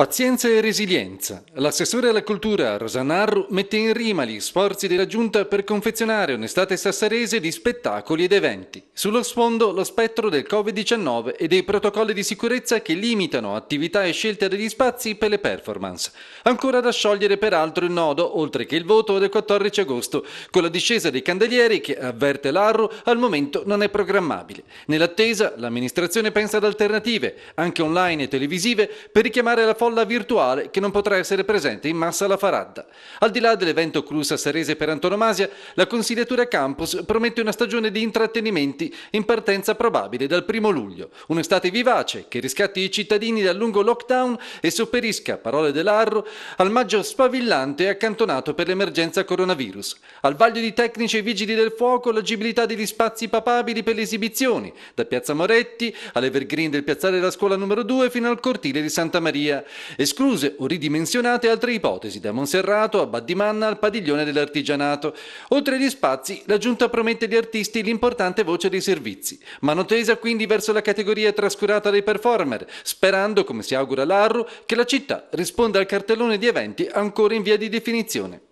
Pazienza e resilienza. L'assessore alla cultura Rosanarru mette in rima gli sforzi della giunta per confezionare un'estate sassarese di spettacoli ed eventi. Sullo sfondo lo spettro del Covid-19 e dei protocolli di sicurezza che limitano attività e scelta degli spazi per le performance. Ancora da sciogliere peraltro il nodo, oltre che il voto del 14 agosto, con la discesa dei candelieri che, avverte l'Arru, al momento non è programmabile. Nell'attesa l'amministrazione pensa ad alternative, anche online e televisive, per richiamare la folla folla virtuale che non potrà essere presente in massa alla Faradda. Al di là dell'evento Clusa Sarese per antonomasia, la consigliatura Campus promette una stagione di intrattenimenti in partenza probabile dal primo luglio. Un'estate vivace che riscatti i cittadini dal lungo lockdown e sopperisca, parole dell'Arro, al maggio spavillante accantonato per l'emergenza coronavirus. Al vaglio di tecnici e vigili del fuoco l'agibilità degli spazi papabili per le esibizioni, da Piazza Moretti all'Evergreen del piazzale della scuola numero 2 fino al cortile di Santa Maria escluse o ridimensionate altre ipotesi da Monserrato a Baddimanna al padiglione dell'artigianato. Oltre agli spazi, la giunta promette agli artisti l'importante voce dei servizi, mano tesa quindi verso la categoria trascurata dei performer, sperando, come si augura Larru, che la città risponda al cartellone di eventi ancora in via di definizione.